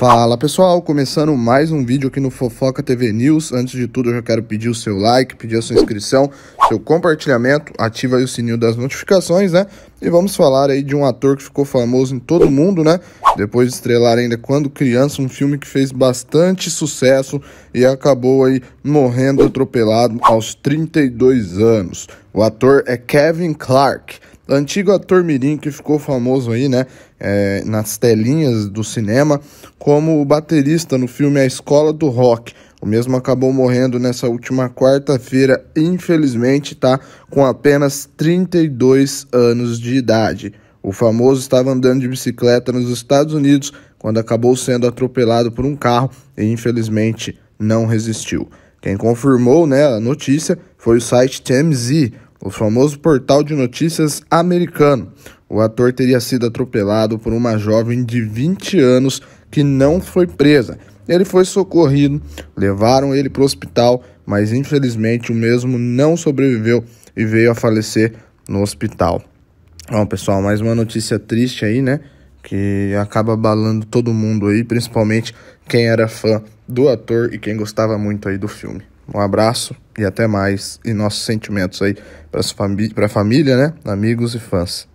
Fala pessoal, começando mais um vídeo aqui no Fofoca TV News. Antes de tudo, eu já quero pedir o seu like, pedir a sua inscrição, seu compartilhamento, ativa aí o sininho das notificações, né? E vamos falar aí de um ator que ficou famoso em todo o mundo, né? Depois de estrelar ainda quando criança, um filme que fez bastante sucesso e acabou aí morrendo atropelado aos 32 anos. O ator é Kevin Clark antigo ator mirim que ficou famoso aí, né, é, nas telinhas do cinema, como o baterista no filme A Escola do Rock. O mesmo acabou morrendo nessa última quarta-feira, infelizmente, tá? Com apenas 32 anos de idade. O famoso estava andando de bicicleta nos Estados Unidos quando acabou sendo atropelado por um carro e infelizmente não resistiu. Quem confirmou né, a notícia foi o site TMZ, o famoso portal de notícias americano. O ator teria sido atropelado por uma jovem de 20 anos que não foi presa. Ele foi socorrido, levaram ele para o hospital, mas infelizmente o mesmo não sobreviveu e veio a falecer no hospital. Bom, pessoal, mais uma notícia triste aí, né? Que acaba abalando todo mundo aí, principalmente quem era fã do ator e quem gostava muito aí do filme. Um abraço e até mais. E nossos sentimentos aí para a família, né? Amigos e fãs.